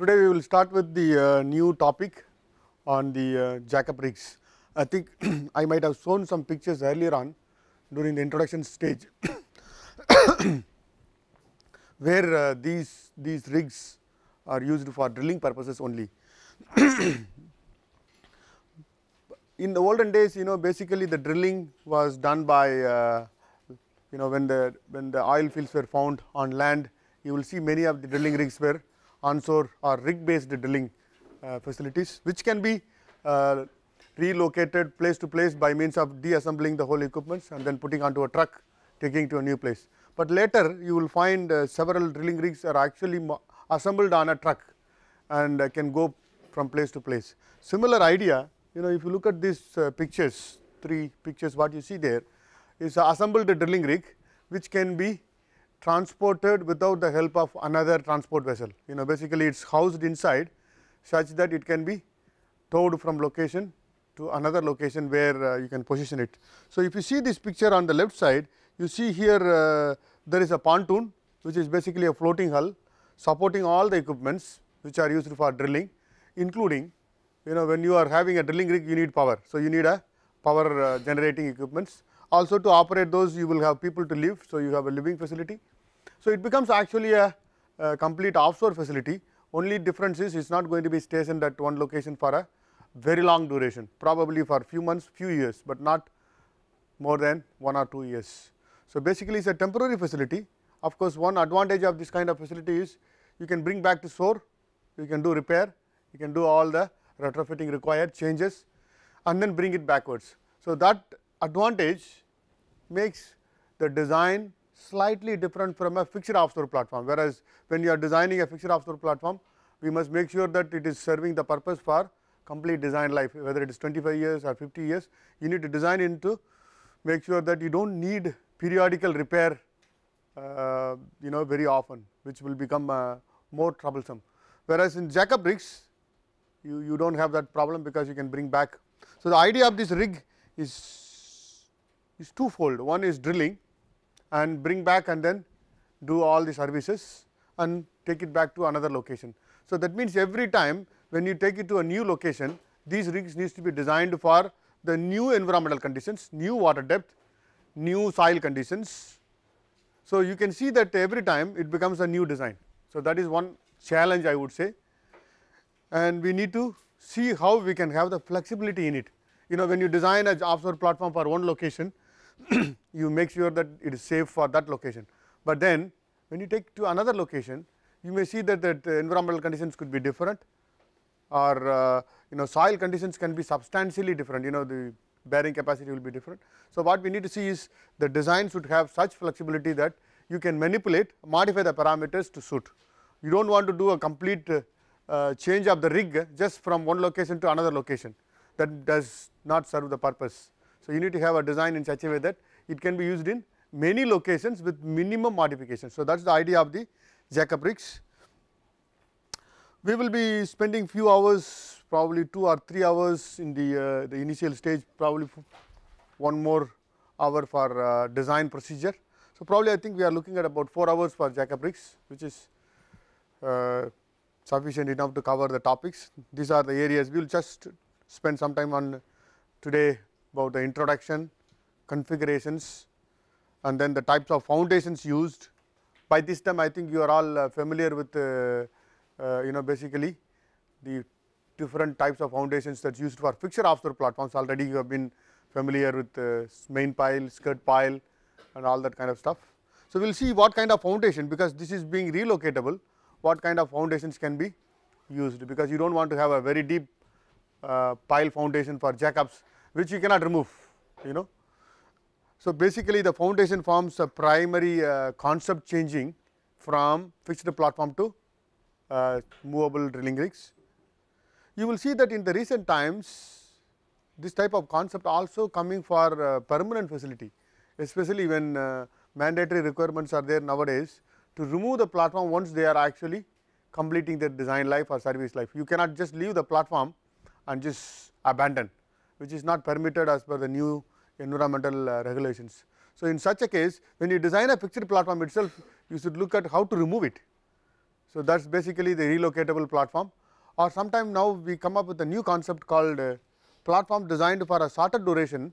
today we will start with the uh, new topic on the uh, jack-up rigs. I think I might have shown some pictures earlier on during the introduction stage where uh, these, these rigs are used for drilling purposes only. In the olden days you know basically the drilling was done by uh, you know when the when the oil fields were found on land you will see many of the drilling rigs were onshore or rig based drilling uh, facilities which can be uh, relocated place to place by means of deassembling the whole equipments and then putting onto a truck taking to a new place. But later you will find uh, several drilling rigs are actually assembled on a truck and can go from place to place. Similar idea you know if you look at these pictures three pictures what you see there is assembled drilling rig which can be transported without the help of another transport vessel. You know basically it is housed inside such that it can be towed from location to another location where uh, you can position it. So, if you see this picture on the left side you see here uh, there is a pontoon which is basically a floating hull supporting all the equipments which are used for drilling including you know when you are having a drilling rig you need power. So, you need a power uh, generating equipments also to operate those you will have people to live. So, you have a living facility so, it becomes actually a, a complete offshore facility only difference is it is not going to be stationed at one location for a very long duration probably for few months few years, but not more than 1 or 2 years. So, basically it is a temporary facility of course, one advantage of this kind of facility is you can bring back to shore, you can do repair, you can do all the retrofitting required changes and then bring it backwards. So, that advantage makes the design slightly different from a fixed offshore platform. Whereas, when you are designing a fixed offshore platform, we must make sure that it is serving the purpose for complete design life, whether it is 25 years or 50 years, you need to design into make sure that you do not need periodical repair uh, you know very often, which will become uh, more troublesome. Whereas, in jackup rigs, you, you do not have that problem because you can bring back. So, the idea of this rig is, is twofold, one is drilling and bring back and then do all the services and take it back to another location. So, that means every time when you take it to a new location, these rigs needs to be designed for the new environmental conditions, new water depth, new soil conditions. So, you can see that every time it becomes a new design. So, that is one challenge I would say and we need to see how we can have the flexibility in it. You know when you design a offshore platform for one location, you make sure that it is safe for that location. But then when you take to another location, you may see that, the uh, environmental conditions could be different or uh, you know soil conditions can be substantially different, you know the bearing capacity will be different. So, what we need to see is the design should have such flexibility that you can manipulate, modify the parameters to suit. You do not want to do a complete uh, uh, change of the rig just from one location to another location that does not serve the purpose. So, you need to have a design in such a way that it can be used in many locations with minimum modification. So, that is the idea of the Jacob rigs. We will be spending few hours probably 2 or 3 hours in the, uh, the initial stage probably one more hour for uh, design procedure. So, probably I think we are looking at about 4 hours for Jacob rigs, which is uh, sufficient enough to cover the topics. These are the areas we will just spend some time on today about the introduction, configurations and then the types of foundations used. By this time I think you are all uh, familiar with uh, uh, you know basically the different types of foundations that is used for fixture offshore platforms already you have been familiar with main pile, skirt pile and all that kind of stuff. So, we will see what kind of foundation because this is being relocatable what kind of foundations can be used because you do not want to have a very deep uh, pile foundation for jackups which you cannot remove, you know. So, basically the foundation forms a primary uh, concept changing from fixed platform to uh, movable drilling rigs. You will see that in the recent times this type of concept also coming for uh, permanent facility especially when uh, mandatory requirements are there nowadays to remove the platform once they are actually completing their design life or service life. You cannot just leave the platform and just abandon which is not permitted as per the new environmental uh, regulations. So, in such a case when you design a fixed platform itself you should look at how to remove it. So, that is basically the relocatable platform or sometime now we come up with a new concept called uh, platform designed for a shorter duration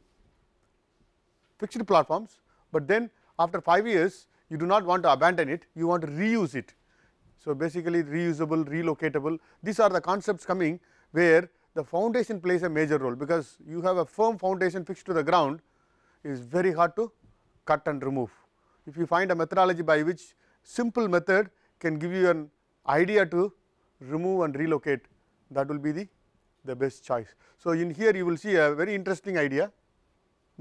fixed platforms, but then after 5 years you do not want to abandon it you want to reuse it. So, basically reusable relocatable these are the concepts coming where the foundation plays a major role because you have a firm foundation fixed to the ground is very hard to cut and remove. If you find a methodology by which simple method can give you an idea to remove and relocate that will be the, the best choice. So, in here you will see a very interesting idea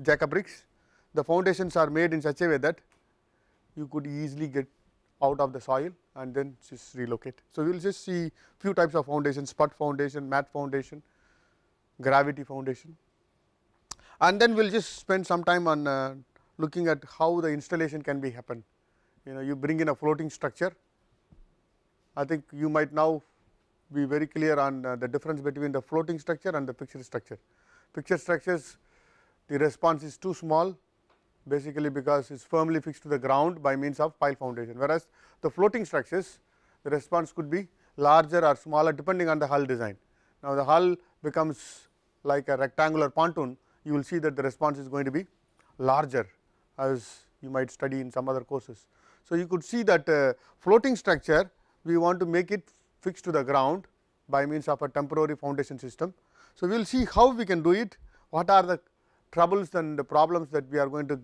Jacob bricks the foundations are made in such a way that you could easily get out of the soil and then just relocate. So, we will just see few types of foundation, spud foundation, mat foundation, gravity foundation and then we will just spend some time on uh, looking at how the installation can be happen. You know you bring in a floating structure, I think you might now be very clear on uh, the difference between the floating structure and the fixed structure. Fixed structures the response is too small basically because it is firmly fixed to the ground by means of pile foundation. Whereas, the floating structures the response could be larger or smaller depending on the hull design. Now, the hull becomes like a rectangular pontoon you will see that the response is going to be larger as you might study in some other courses. So, you could see that uh, floating structure we want to make it fixed to the ground by means of a temporary foundation system. So, we will see how we can do it, what are the troubles and the problems that we are going to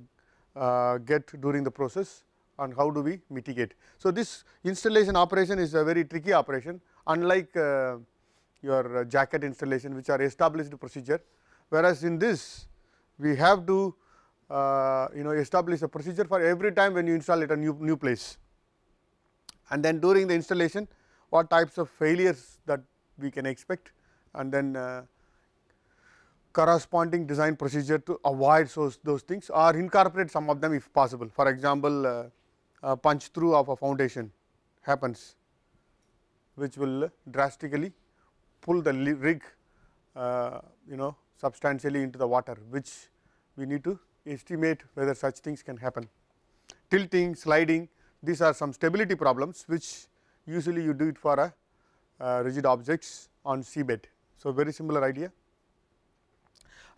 uh, get during the process and how do we mitigate. So, this installation operation is a very tricky operation unlike uh, your jacket installation which are established procedure whereas, in this we have to uh, you know establish a procedure for every time when you install at a new, new place. And then during the installation what types of failures that we can expect and then uh, corresponding design procedure to avoid those, those things or incorporate some of them if possible. For example, uh, punch through of a foundation happens which will drastically pull the rig uh, you know substantially into the water which we need to estimate whether such things can happen. Tilting, sliding these are some stability problems which usually you do it for a uh, uh, rigid objects on seabed. So, very similar idea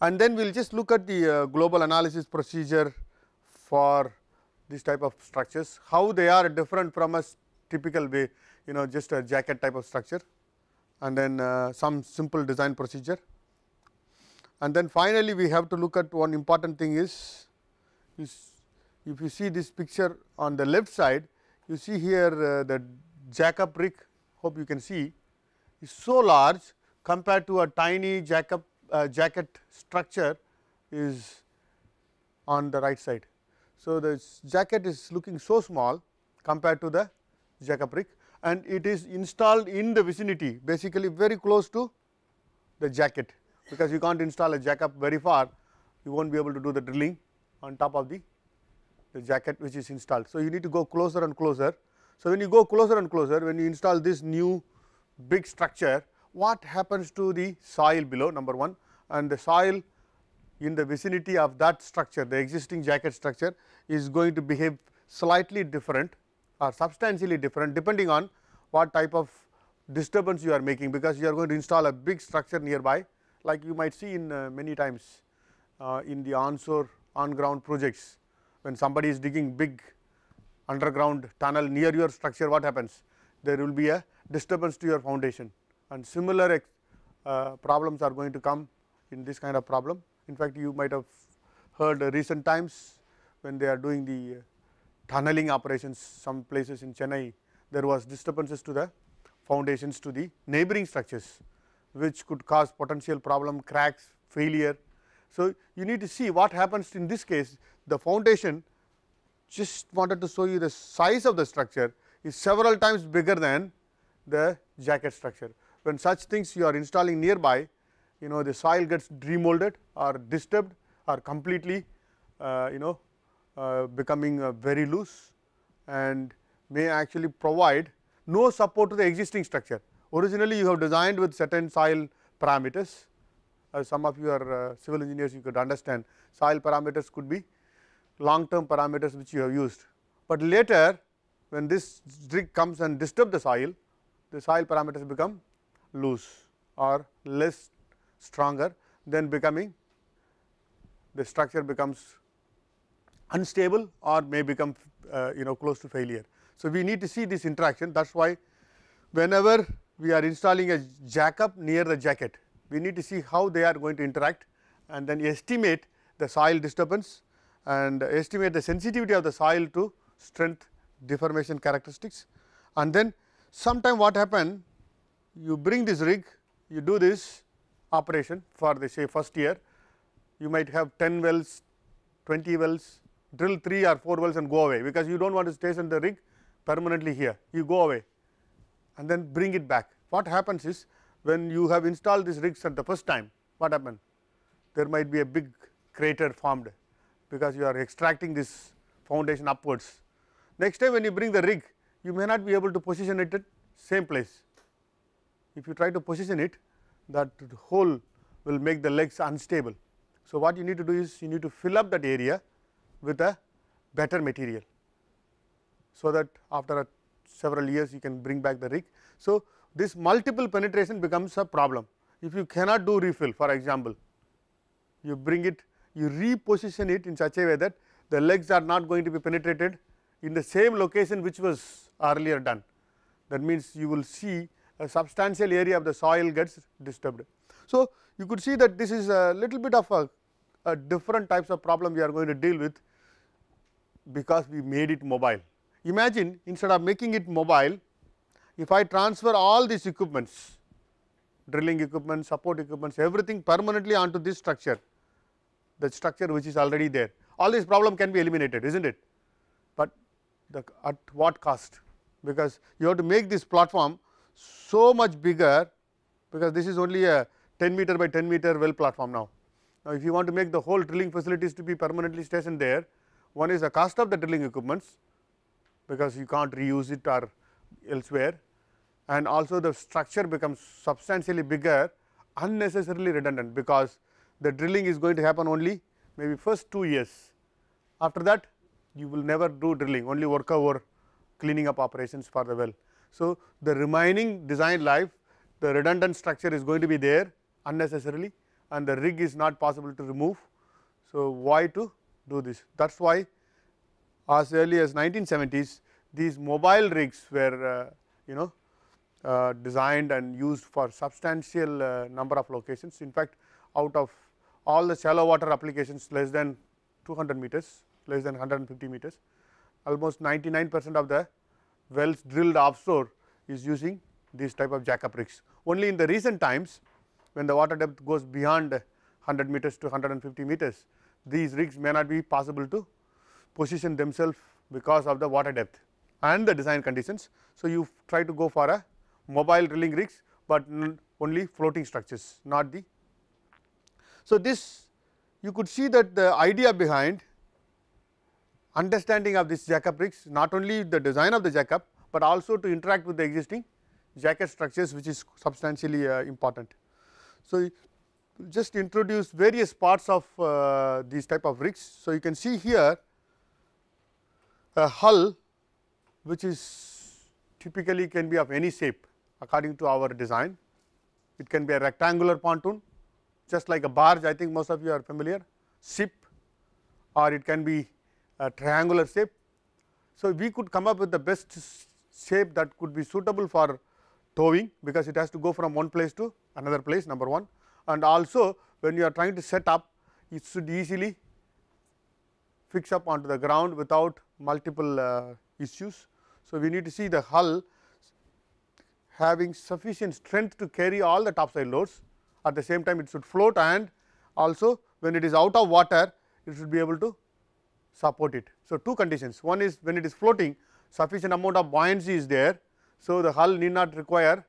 and then we will just look at the uh, global analysis procedure for this type of structures, how they are different from a typical way you know just a jacket type of structure and then uh, some simple design procedure. And then finally, we have to look at one important thing is, is if you see this picture on the left side, you see here uh, the jackup rig hope you can see is so large compared to a tiny jackup uh, jacket structure is on the right side. So, the jacket is looking so small compared to the brick and it is installed in the vicinity basically very close to the jacket because you can't install a jack up very far you won't be able to do the drilling on top of the, the jacket which is installed. So, you need to go closer and closer. So, when you go closer and closer when you install this new big structure what happens to the soil below number 1 and the soil in the vicinity of that structure, the existing jacket structure is going to behave slightly different or substantially different depending on what type of disturbance you are making because you are going to install a big structure nearby like you might see in uh, many times uh, in the onshore on ground projects when somebody is digging big underground tunnel near your structure what happens there will be a disturbance to your foundation and similar uh, problems are going to come in this kind of problem. In fact, you might have heard recent times when they are doing the uh, tunneling operations some places in Chennai there was disturbances to the foundations to the neighboring structures which could cause potential problem cracks failure. So, you need to see what happens in this case the foundation just wanted to show you the size of the structure is several times bigger than the jacket structure. When such things you are installing nearby you know the soil gets remolded, or disturbed or completely uh, you know uh, becoming uh, very loose and may actually provide no support to the existing structure. Originally you have designed with certain soil parameters as uh, some of you are uh, civil engineers you could understand soil parameters could be long term parameters which you have used. But later when this dig comes and disturb the soil the soil parameters become loose or less stronger then becoming the structure becomes unstable or may become uh, you know close to failure. So, we need to see this interaction that is why whenever we are installing a jack up near the jacket we need to see how they are going to interact and then estimate the soil disturbance and estimate the sensitivity of the soil to strength deformation characteristics. And then sometime what happen you bring this rig you do this operation for the say first year. You might have 10 wells, 20 wells, drill 3 or 4 wells and go away because you do not want to station the rig permanently here, you go away and then bring it back. What happens is when you have installed these rigs at the first time, what happened? There might be a big crater formed because you are extracting this foundation upwards. Next time when you bring the rig, you may not be able to position it at same place. If you try to position it, that hole will make the legs unstable. So, what you need to do is you need to fill up that area with a better material. So, that after several years you can bring back the rig. So, this multiple penetration becomes a problem. If you cannot do refill for example, you bring it you reposition it in such a way that the legs are not going to be penetrated in the same location which was earlier done. That means, you will see a substantial area of the soil gets disturbed. So, you could see that this is a little bit of a, a different types of problem we are going to deal with because we made it mobile. Imagine instead of making it mobile, if I transfer all these equipments, drilling equipment, support equipments, everything permanently onto this structure, the structure which is already there. All this problem can be eliminated, is not it? But the, at what cost? Because you have to make this platform so much bigger because this is only a 10 meter by 10 meter well platform now. Now, if you want to make the whole drilling facilities to be permanently stationed there, one is the cost of the drilling equipments because you can't reuse it or elsewhere and also the structure becomes substantially bigger unnecessarily redundant because the drilling is going to happen only maybe first 2 years. After that you will never do drilling only work over cleaning up operations for the well. So, the remaining design life the redundant structure is going to be there unnecessarily and the rig is not possible to remove. So, why to do this that is why as early as 1970s these mobile rigs were uh, you know uh, designed and used for substantial uh, number of locations. In fact, out of all the shallow water applications less than 200 meters less than 150 meters almost 99 percent of the wells drilled offshore is using these type of jackup rigs. Only in the recent times when the water depth goes beyond 100 meters to 150 meters, these rigs may not be possible to position themselves because of the water depth and the design conditions. So, you try to go for a mobile drilling rigs, but only floating structures not the. So, this you could see that the idea behind understanding of this jackup rigs, not only the design of the jackup, but also to interact with the existing jacket structures which is substantially uh, important. So, just introduce various parts of uh, these type of rigs. So, you can see here a hull which is typically can be of any shape according to our design. It can be a rectangular pontoon just like a barge I think most of you are familiar, ship or it can be a triangular shape. So, we could come up with the best shape that could be suitable for towing because it has to go from one place to another place number 1 and also when you are trying to set up it should easily fix up onto the ground without multiple uh, issues. So, we need to see the hull having sufficient strength to carry all the topside loads at the same time it should float and also when it is out of water it should be able to support it. So, two conditions one is when it is floating sufficient amount of buoyancy is there. So, the hull need not require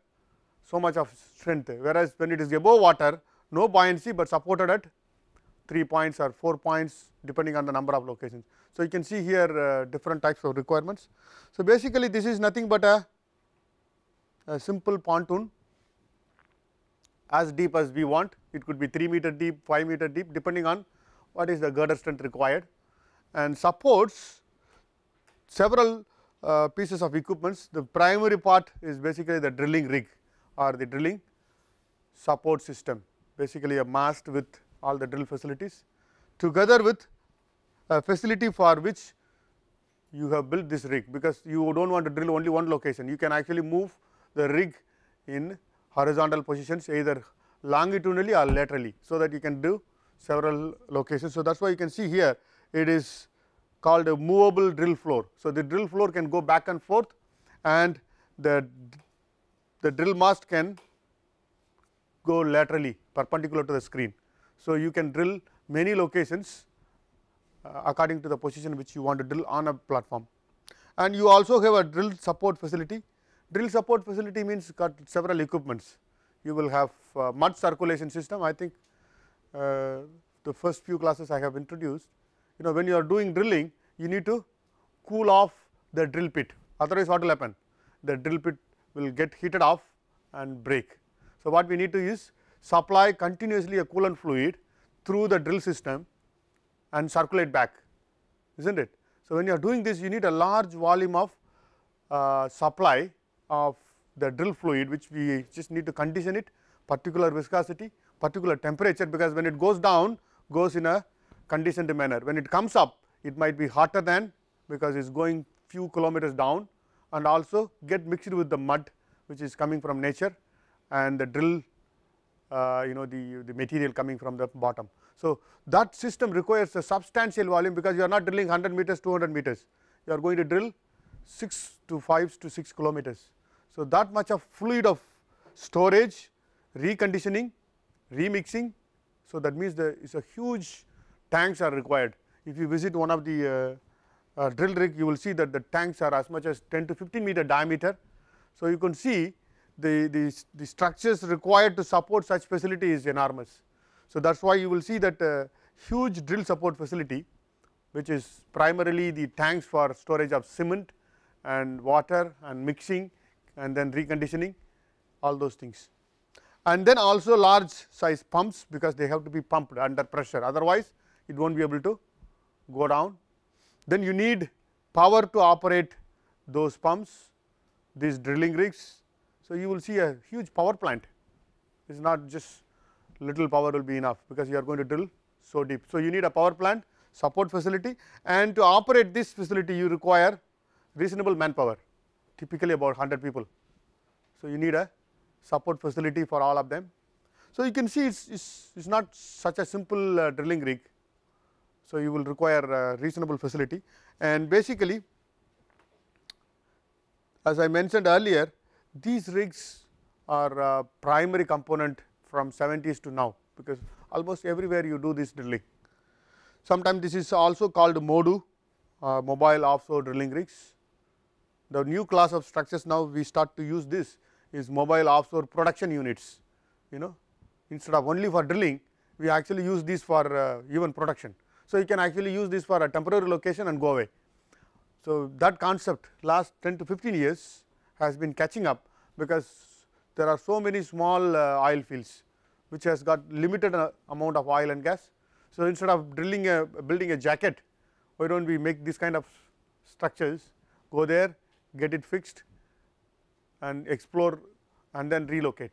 so much of strength whereas, when it is above water no buoyancy, but supported at 3 points or 4 points depending on the number of locations. So, you can see here uh, different types of requirements. So, basically this is nothing but a, a simple pontoon as deep as we want it could be 3 meter deep, 5 meter deep depending on what is the girder strength required and supports several uh, pieces of equipments. The primary part is basically the drilling rig or the drilling support system basically a mast with all the drill facilities together with a facility for which you have built this rig because you do not want to drill only one location. You can actually move the rig in horizontal positions either longitudinally or laterally. So, that you can do several locations. So, that is why you can see here it is called a movable drill floor. So, the drill floor can go back and forth and the, the drill mast can go laterally perpendicular to the screen. So, you can drill many locations uh, according to the position which you want to drill on a platform. And you also have a drill support facility. Drill support facility means got several equipments. You will have uh, mud circulation system. I think uh, the first few classes I have introduced you know when you are doing drilling you need to cool off the drill pit otherwise what will happen the drill pit will get heated off and break. So, what we need to is supply continuously a coolant fluid through the drill system and circulate back is not it. So, when you are doing this you need a large volume of uh, supply of the drill fluid which we just need to condition it particular viscosity particular temperature because when it goes down goes in a conditioned manner. When it comes up, it might be hotter than because it is going few kilometers down and also get mixed with the mud which is coming from nature and the drill uh, you know the, the material coming from the bottom. So, that system requires a substantial volume because you are not drilling 100 meters 200 meters you are going to drill 6 to 5 to 6 kilometers. So, that much of fluid of storage reconditioning remixing. So, that means there is a huge tanks are required. If you visit one of the uh, uh, drill rig, you will see that the tanks are as much as 10 to 15 meter diameter. So, you can see the, the, the structures required to support such facility is enormous. So, that is why you will see that uh, huge drill support facility, which is primarily the tanks for storage of cement and water and mixing and then reconditioning all those things. And then also large size pumps because they have to be pumped under pressure otherwise it will not be able to go down. Then you need power to operate those pumps, these drilling rigs. So, you will see a huge power plant, it is not just little power will be enough because you are going to drill so deep. So, you need a power plant support facility and to operate this facility you require reasonable manpower typically about 100 people. So, you need a support facility for all of them. So, you can see it is it's, it's not such a simple uh, drilling rig so, you will require reasonable facility and basically as I mentioned earlier these rigs are primary component from 70s to now because almost everywhere you do this drilling. Sometimes this is also called MODU uh, mobile offshore drilling rigs. The new class of structures now we start to use this is mobile offshore production units you know instead of only for drilling we actually use this for uh, even production. So, you can actually use this for a temporary location and go away. So, that concept last 10 to 15 years has been catching up because there are so many small uh, oil fields which has got limited uh, amount of oil and gas. So, instead of drilling a building a jacket why do not we make this kind of structures go there get it fixed and explore and then relocate.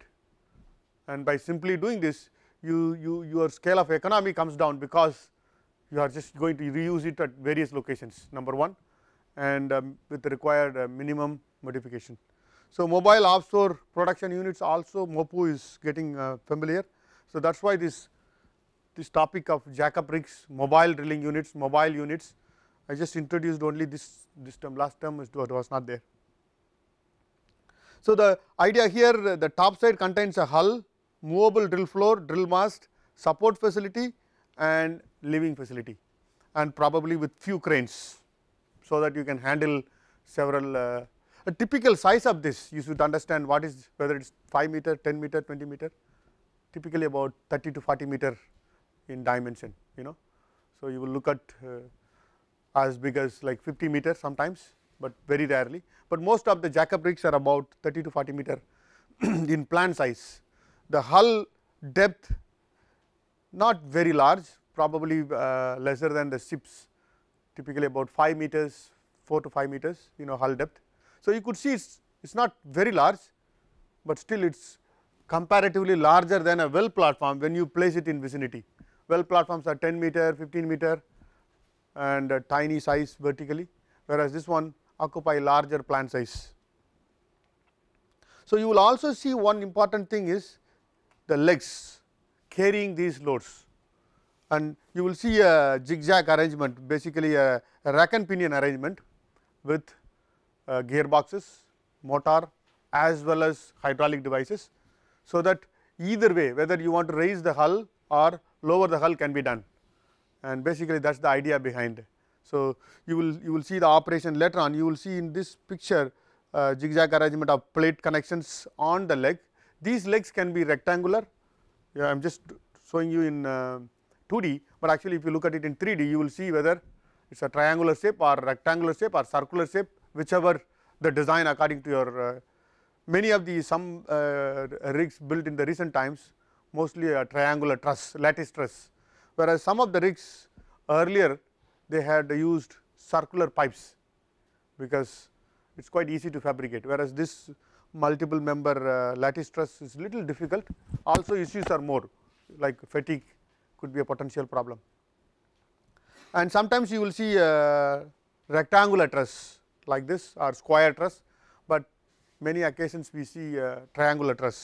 And by simply doing this you, you your scale of economy comes down because you are just going to reuse it at various locations number 1 and um, with the required uh, minimum modification. So, mobile offshore production units also MOPU is getting uh, familiar. So, that is why this this topic of jackup rigs, mobile drilling units, mobile units I just introduced only this this term last term is was not there. So, the idea here uh, the top side contains a hull, movable drill floor, drill mast, support facility and living facility and probably with few cranes, so that you can handle several. Uh, a typical size of this, you should understand what is whether it is 5 meter, 10 meter, 20 meter, typically about 30 to 40 meter in dimension, you know. So, you will look at uh, as big as like 50 meter sometimes, but very rarely, but most of the jackup rigs are about 30 to 40 meter in plan size. The hull depth not very large probably uh, lesser than the ships typically about 5 meters 4 to 5 meters you know hull depth. So, you could see it is not very large, but still it is comparatively larger than a well platform when you place it in vicinity. Well platforms are 10 meter 15 meter and tiny size vertically whereas, this one occupy larger plant size. So, you will also see one important thing is the legs carrying these loads and you will see a zigzag arrangement basically a, rack and pinion arrangement with uh, gearboxes, motor as well as hydraulic devices. So, that either way whether you want to raise the hull or lower the hull can be done and basically that is the idea behind. So, you will you will see the operation later on you will see in this picture uh, zigzag arrangement of plate connections on the leg. These legs can be rectangular, yeah, I am just showing you in uh, 2D, but actually if you look at it in 3D, you will see whether it is a triangular shape or rectangular shape or circular shape, whichever the design according to your uh, many of the some uh, rigs built in the recent times mostly a triangular truss, lattice truss, whereas some of the rigs earlier they had used circular pipes because it is quite easy to fabricate, whereas this multiple member uh, lattice truss is little difficult also issues are more like fatigue could be a potential problem. And sometimes you will see a rectangular truss like this or square truss, but many occasions we see a triangular truss.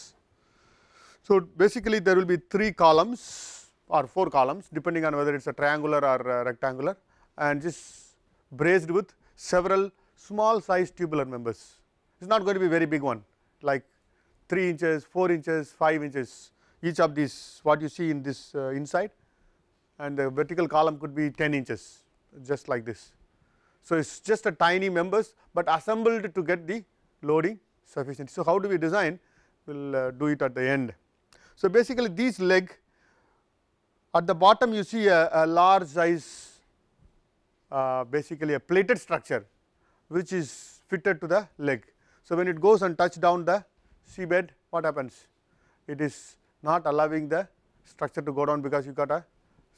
So, basically there will be 3 columns or 4 columns depending on whether it is a triangular or a rectangular and just braced with several small size tubular members. It is not going to be very big one like 3 inches, 4 inches, 5 inches each of these what you see in this uh, inside and the vertical column could be 10 inches just like this. So, it is just a tiny members, but assembled to get the loading sufficient. So, how do we design? We will uh, do it at the end. So, basically these leg at the bottom you see a, a large size uh, basically a plated structure which is fitted to the leg. So, when it goes and touch down the seabed what happens? It is not allowing the structure to go down because you got a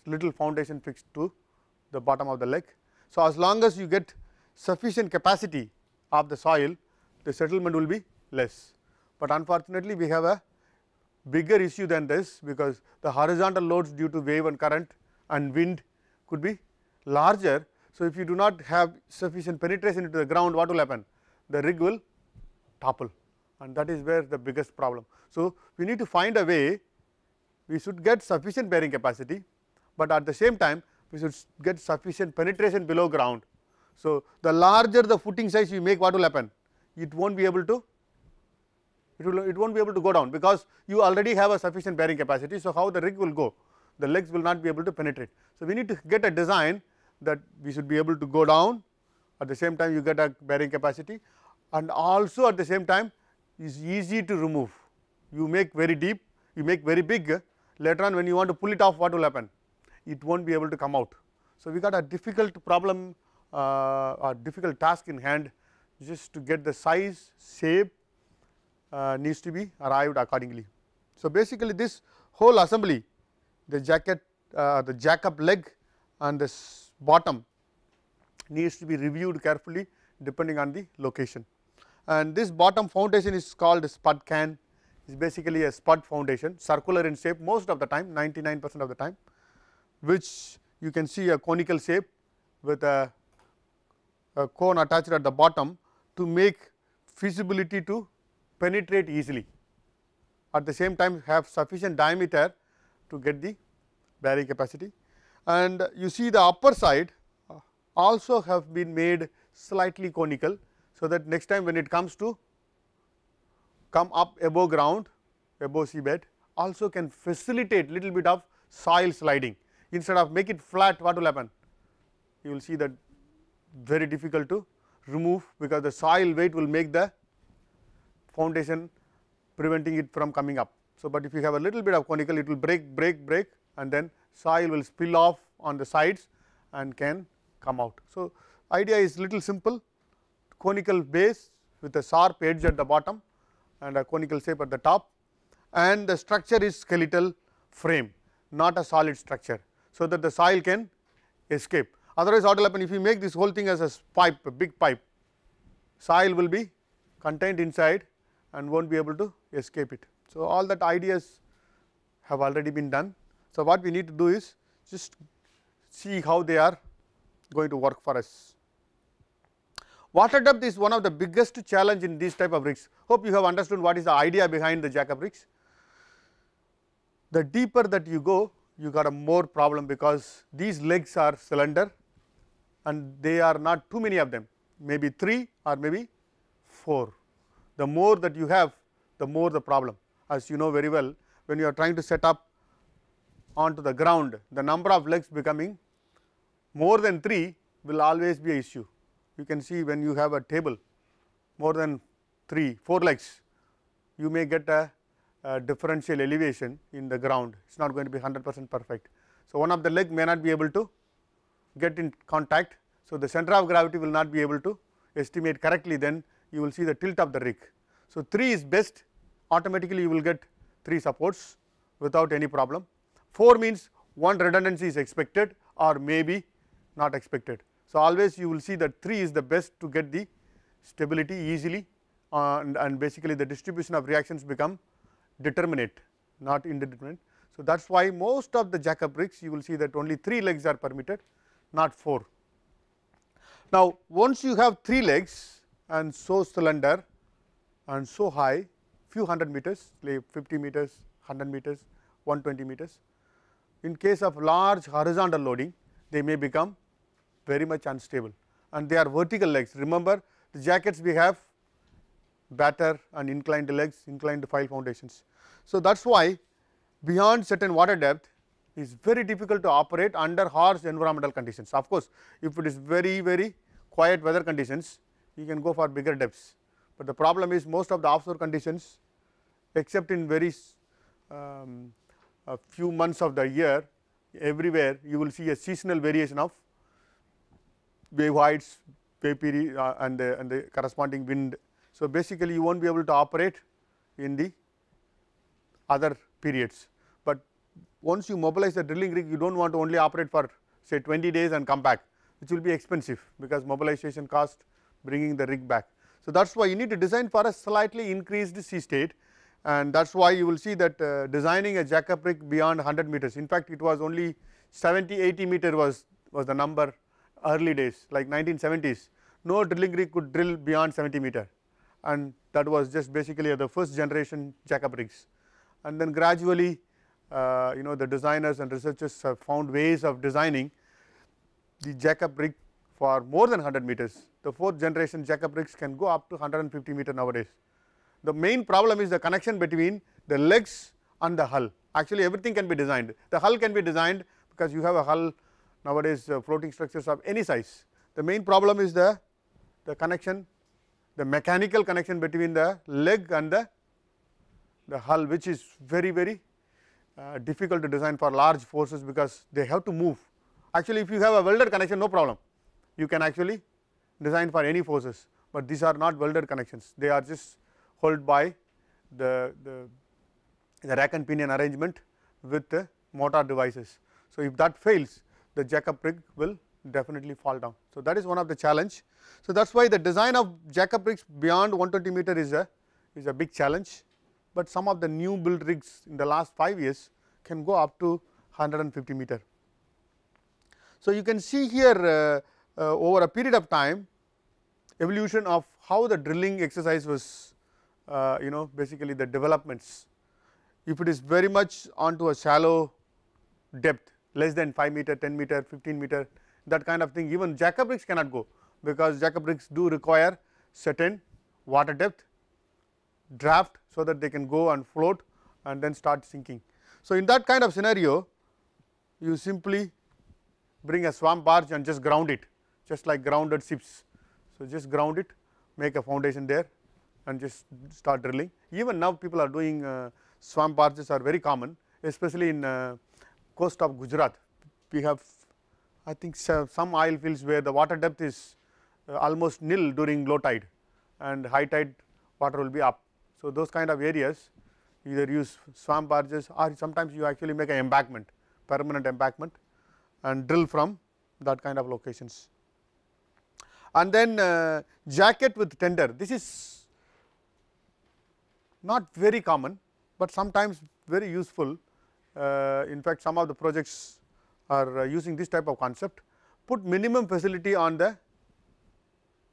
little foundation fixed to the bottom of the leg. So, as long as you get sufficient capacity of the soil the settlement will be less, but unfortunately we have a bigger issue than this because the horizontal loads due to wave and current and wind could be larger. So, if you do not have sufficient penetration into the ground what will happen the rig will topple and that is where the biggest problem. So, we need to find a way we should get sufficient bearing capacity, but at the same time we should get sufficient penetration below ground. So, the larger the footing size you make what will happen? It will not be able to it will it won't be able to go down because you already have a sufficient bearing capacity. So, how the rig will go? The legs will not be able to penetrate. So, we need to get a design that we should be able to go down at the same time you get a bearing capacity and also at the same time is easy to remove. You make very deep, you make very big, later on when you want to pull it off what will happen? It will not be able to come out. So, we got a difficult problem uh, or difficult task in hand just to get the size, shape uh, needs to be arrived accordingly. So, basically this whole assembly the jacket, uh, the jack up leg and this bottom needs to be reviewed carefully depending on the location and this bottom foundation is called spud can is basically a spud foundation circular in shape most of the time 99 percent of the time which you can see a conical shape with a, a cone attached at the bottom to make feasibility to penetrate easily at the same time have sufficient diameter to get the bearing capacity and you see the upper side uh, also have been made slightly conical so that next time when it comes to come up above ground, above seabed also can facilitate little bit of soil sliding. Instead of make it flat, what will happen? You will see that very difficult to remove because the soil weight will make the foundation preventing it from coming up. So, but if you have a little bit of conical, it will break, break, break and then soil will spill off on the sides and can come out. So, idea is little simple, conical base with a sharp edge at the bottom and a conical shape at the top and the structure is skeletal frame not a solid structure. So, that the soil can escape otherwise what will happen if you make this whole thing as a pipe a big pipe soil will be contained inside and will not be able to escape it. So, all that ideas have already been done. So, what we need to do is just see how they are going to work for us. Water depth is one of the biggest challenge in these type of rigs. Hope you have understood what is the idea behind the jackup rigs. The deeper that you go, you got a more problem because these legs are slender and they are not too many of them, maybe 3 or maybe 4. The more that you have, the more the problem. As you know very well, when you are trying to set up onto the ground, the number of legs becoming more than 3 will always be a issue you can see when you have a table more than 3, 4 legs, you may get a, a differential elevation in the ground, it is not going to be 100 percent perfect. So, one of the leg may not be able to get in contact. So, the center of gravity will not be able to estimate correctly then you will see the tilt of the rig. So, 3 is best automatically you will get 3 supports without any problem. 4 means one redundancy is expected or maybe not expected. So, always you will see that 3 is the best to get the stability easily and, and basically the distribution of reactions become determinate not indeterminate. So, that is why most of the Jacob bricks you will see that only 3 legs are permitted not 4. Now, once you have 3 legs and so cylinder and so high few 100 meters say 50 meters, 100 meters, 120 meters. In case of large horizontal loading they may become very much unstable and they are vertical legs. Remember the jackets we have batter and inclined legs, inclined file foundations. So, that is why beyond certain water depth is very difficult to operate under harsh environmental conditions. Of course, if it is very very quiet weather conditions you can go for bigger depths, but the problem is most of the offshore conditions except in very um, few months of the year everywhere you will see a seasonal variation of wave heights, wave period uh, and, the, and the corresponding wind. So, basically you will not be able to operate in the other periods, but once you mobilize the drilling rig you do not want to only operate for say 20 days and come back which will be expensive because mobilization cost bringing the rig back. So, that is why you need to design for a slightly increased sea state and that is why you will see that uh, designing a jackup rig beyond 100 meters. In fact, it was only 70 80 meter was, was the number early days like 1970s, no drilling rig could drill beyond 70 meter and that was just basically the first generation jackup rigs. And then gradually uh, you know the designers and researchers have found ways of designing the jackup rig for more than 100 meters. The fourth generation jackup rigs can go up to 150 meter nowadays. The main problem is the connection between the legs and the hull. Actually everything can be designed. The hull can be designed because you have a hull nowadays uh, floating structures of any size. The main problem is the, the connection, the mechanical connection between the leg and the, the hull which is very very uh, difficult to design for large forces because they have to move. Actually if you have a welded connection no problem, you can actually design for any forces, but these are not welded connections, they are just held by the, the, the rack and pinion arrangement with the motor devices. So, if that fails the Jacob rig will definitely fall down. So, that is one of the challenge. So, that is why the design of Jacob rigs beyond 120 meter is a is a big challenge, but some of the new build rigs in the last 5 years can go up to 150 meter. So, you can see here uh, uh, over a period of time evolution of how the drilling exercise was uh, you know basically the developments. If it is very much onto a shallow depth less than 5 meter, 10 meter, 15 meter that kind of thing even jacob rigs cannot go because jacob rigs do require certain water depth draft so that they can go and float and then start sinking. So, in that kind of scenario you simply bring a swamp barge and just ground it just like grounded ships. So, just ground it make a foundation there and just start drilling even now people are doing uh, swamp barges are very common especially in uh, coast of Gujarat, we have I think some oil fields where the water depth is uh, almost nil during low tide and high tide water will be up. So, those kind of areas either use swamp barges or sometimes you actually make an embankment, permanent embankment and drill from that kind of locations. And then uh, jacket with tender, this is not very common, but sometimes very useful uh, in fact some of the projects are uh, using this type of concept put minimum facility on the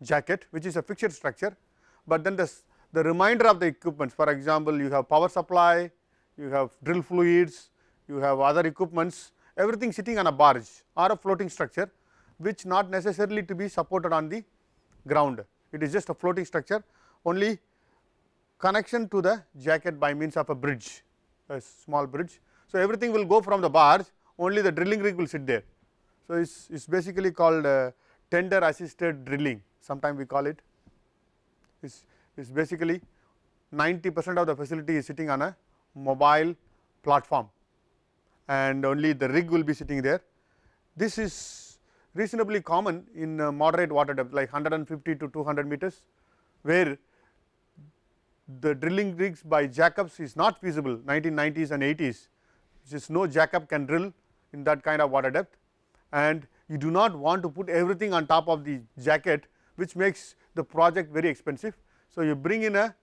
jacket which is a fixed structure, but then the, the remainder of the equipments for example, you have power supply, you have drill fluids, you have other equipments everything sitting on a barge or a floating structure which not necessarily to be supported on the ground. It is just a floating structure only connection to the jacket by means of a bridge, a small bridge so, everything will go from the barge only the drilling rig will sit there. So, it is basically called uh, tender assisted drilling Sometimes we call it. It is basically 90 percent of the facility is sitting on a mobile platform and only the rig will be sitting there. This is reasonably common in uh, moderate water depth like 150 to 200 meters where the drilling rigs by jackups is not feasible 1990s and 80s which is no jack-up can drill in that kind of water depth and you do not want to put everything on top of the jacket which makes the project very expensive. So, you bring in a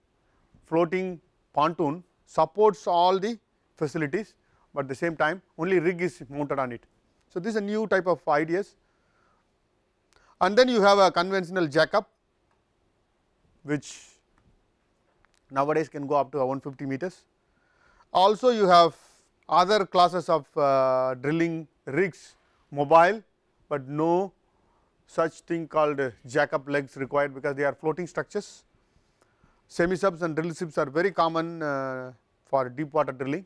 floating pontoon supports all the facilities, but at the same time only rig is mounted on it. So, this is a new type of ideas and then you have a conventional jack-up which nowadays can go up to 150 meters. Also you have other classes of uh, drilling rigs mobile, but no such thing called jack-up legs required because they are floating structures. Semi-subs and drill ships are very common uh, for deep water drilling.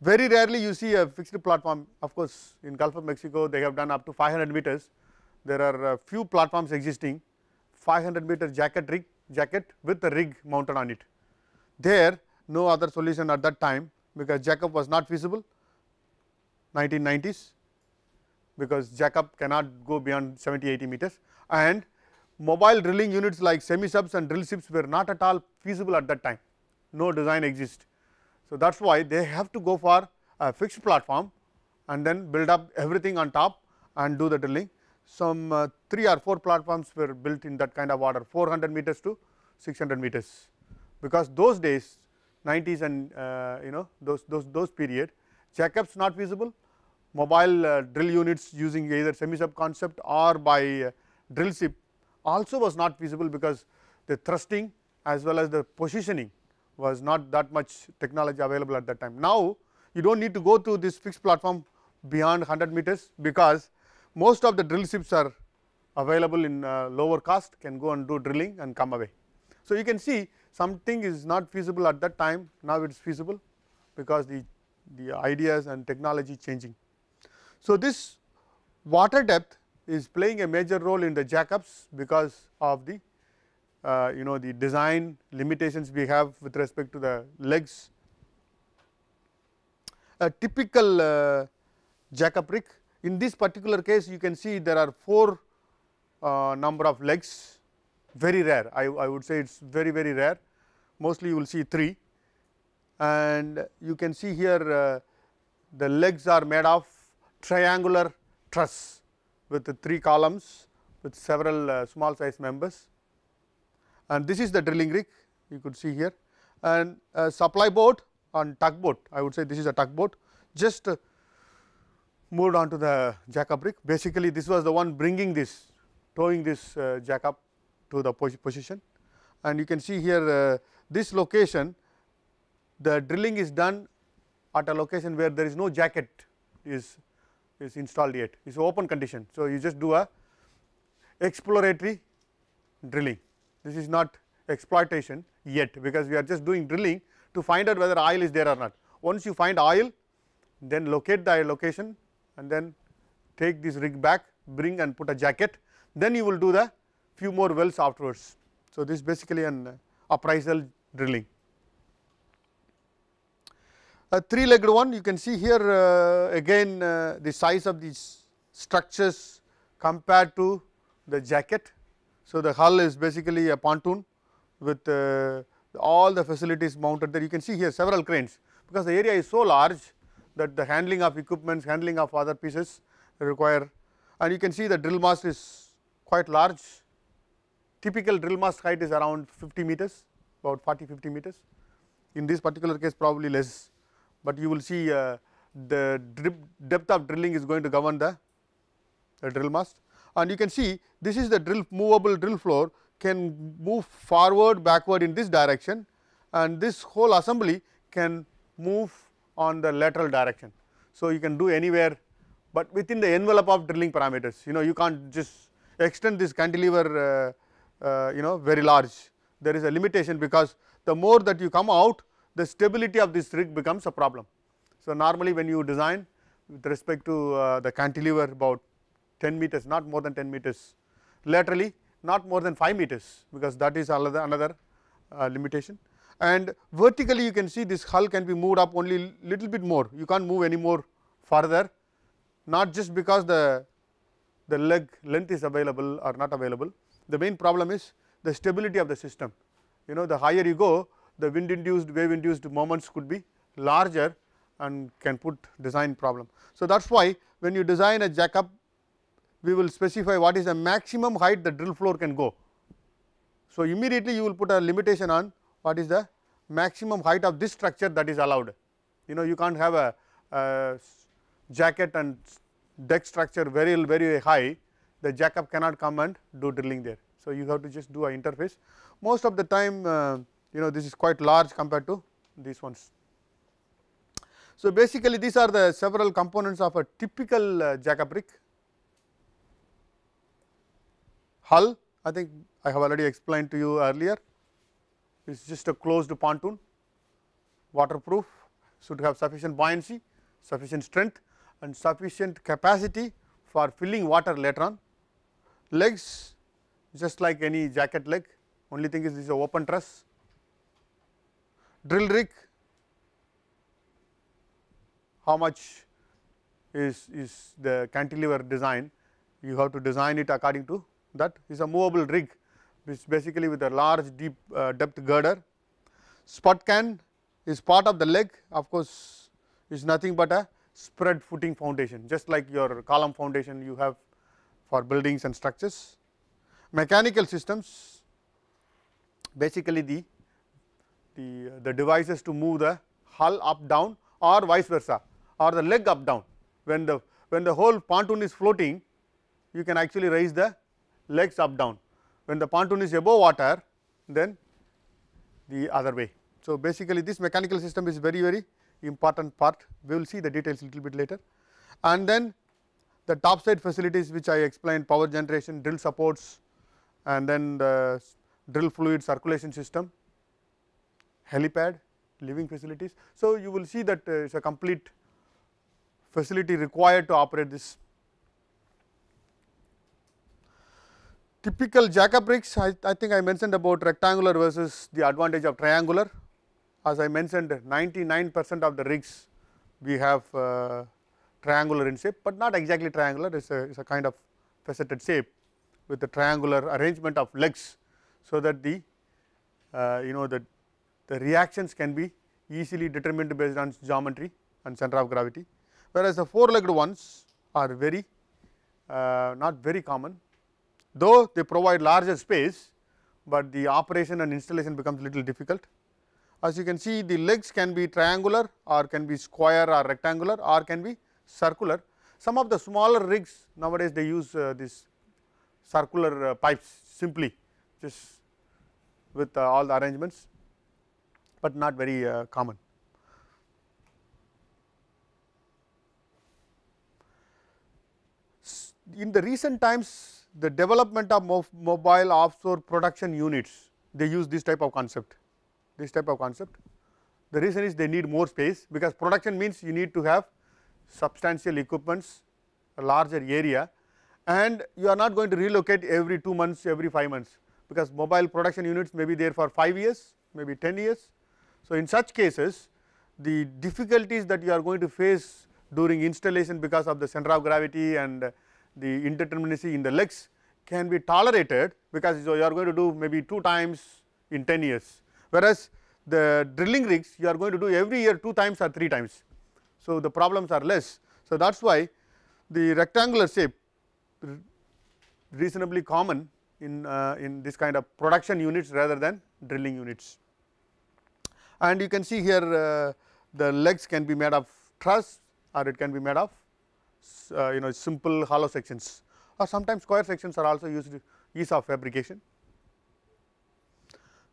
Very rarely you see a fixed platform, of course, in Gulf of Mexico they have done up to 500 meters. There are uh, few platforms existing, 500 meter jacket rig, jacket with a rig mounted on it. There no other solution at that time because Jacob was not feasible 1990s because Jacob cannot go beyond 70 80 meters and mobile drilling units like semi subs and drill ships were not at all feasible at that time no design exists. So, that is why they have to go for a fixed platform and then build up everything on top and do the drilling. Some uh, 3 or 4 platforms were built in that kind of order 400 meters to 600 meters because those days 90s and uh, you know those, those, those period. Jacobs not feasible, mobile uh, drill units using either semi-sub concept or by uh, drill ship also was not feasible because the thrusting as well as the positioning was not that much technology available at that time. Now, you do not need to go to this fixed platform beyond 100 meters because most of the drill ships are available in uh, lower cost can go and do drilling and come away. So, you can see something is not feasible at that time now it is feasible because the, the ideas and technology changing. So, this water depth is playing a major role in the jackups because of the uh, you know the design limitations we have with respect to the legs. A typical uh, jackup rig in this particular case you can see there are 4 uh, number of legs very rare. I, I would say it is very, very rare. Mostly you will see 3 and you can see here uh, the legs are made of triangular truss with 3 columns with several uh, small size members and this is the drilling rig you could see here and a supply boat on tugboat I would say this is a tugboat just uh, moved on to the up rig basically this was the one bringing this towing this uh, up to the position and you can see here uh, this location the drilling is done at a location where there is no jacket is is installed yet it is open condition. So, you just do a exploratory drilling this is not exploitation yet because we are just doing drilling to find out whether oil is there or not. Once you find oil then locate the location and then take this rig back bring and put a jacket then you will do the few more wells afterwards. So, this is basically an appraisal drilling. A three legged one you can see here uh, again uh, the size of these structures compared to the jacket. So, the hull is basically a pontoon with uh, all the facilities mounted there you can see here several cranes because the area is so large that the handling of equipments, handling of other pieces require and you can see the drill mast is quite large Typical drill mast height is around 50 meters, about 40, 50 meters. In this particular case, probably less, but you will see uh, the depth of drilling is going to govern the, the drill mast. And you can see this is the drill movable drill floor can move forward, backward in this direction, and this whole assembly can move on the lateral direction. So, you can do anywhere, but within the envelope of drilling parameters, you know you can't just extend this cantilever uh, uh, you know very large. There is a limitation because the more that you come out the stability of this rig becomes a problem. So, normally when you design with respect to uh, the cantilever about 10 meters not more than 10 meters laterally not more than 5 meters because that is another, another uh, limitation and vertically you can see this hull can be moved up only little bit more you can't move any more further not just because the the leg length is available or not available the main problem is the stability of the system. You know the higher you go the wind induced wave induced moments could be larger and can put design problem. So, that is why when you design a jackup we will specify what is the maximum height the drill floor can go. So, immediately you will put a limitation on what is the maximum height of this structure that is allowed. You know you can't have a, a jacket and deck structure very very high the jackup cannot come and do drilling there. So, you have to just do an interface. Most of the time uh, you know this is quite large compared to these ones. So, basically these are the several components of a typical uh, jackup rig. Hull I think I have already explained to you earlier it is just a closed pontoon waterproof should have sufficient buoyancy, sufficient strength and sufficient capacity for filling water later on legs just like any jacket leg only thing is this is a open truss, drill rig how much is, is the cantilever design you have to design it according to that is a movable rig which basically with a large deep uh, depth girder. Spot can is part of the leg of course is nothing but a spread footing foundation just like your column foundation you have for buildings and structures. Mechanical systems basically the, the, the devices to move the hull up down or vice versa or the leg up down. When the, when the whole pontoon is floating you can actually raise the legs up down. When the pontoon is above water then the other way. So, basically this mechanical system is very very important part we will see the details little bit later and then the topside facilities which I explained power generation, drill supports and then the drill fluid circulation system, helipad, living facilities. So, you will see that uh, it is a complete facility required to operate this. Typical jackup rigs, I, I think I mentioned about rectangular versus the advantage of triangular. As I mentioned 99 percent of the rigs we have uh, triangular in shape, but not exactly triangular, it is a, a kind of faceted shape with a triangular arrangement of legs. So, that the uh, you know the, the reactions can be easily determined based on geometry and center of gravity, whereas the four legged ones are very uh, not very common though they provide larger space, but the operation and installation becomes little difficult. As you can see the legs can be triangular or can be square or rectangular or can be circular. Some of the smaller rigs nowadays they use uh, these circular uh, pipes simply just with uh, all the arrangements, but not very uh, common. in the recent times the development of mobile offshore production units they use this type of concept, this type of concept. The reason is they need more space because production means you need to have substantial equipments, a larger area and you are not going to relocate every 2 months, every 5 months because mobile production units may be there for 5 years, maybe 10 years. So, in such cases the difficulties that you are going to face during installation because of the center of gravity and the indeterminacy in the legs can be tolerated because you are going to do maybe 2 times in 10 years. Whereas, the drilling rigs you are going to do every year 2 times or 3 times. So, the problems are less. So, that is why the rectangular shape reasonably common in, uh, in this kind of production units rather than drilling units. And you can see here uh, the legs can be made of truss or it can be made of uh, you know simple hollow sections or sometimes square sections are also used ease of fabrication.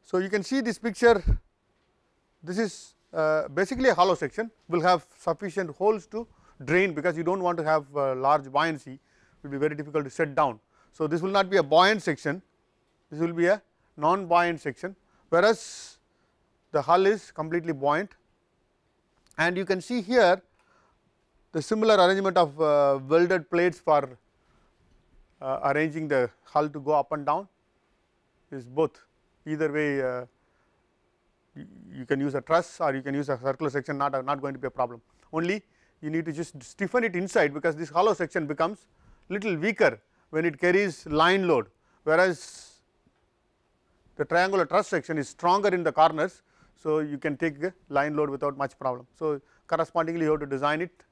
So, you can see this picture this is uh, basically a hollow section will have sufficient holes to drain because you do not want to have uh, large buoyancy it will be very difficult to set down. So, this will not be a buoyant section this will be a non buoyant section whereas, the hull is completely buoyant and you can see here the similar arrangement of uh, welded plates for uh, arranging the hull to go up and down is both either way uh, you, can use a truss or you can use a circular section not, not going to be a problem. Only you need to just stiffen it inside because this hollow section becomes little weaker when it carries line load whereas the triangular truss section is stronger in the corners. So, you can take line load without much problem. So, correspondingly you have to design it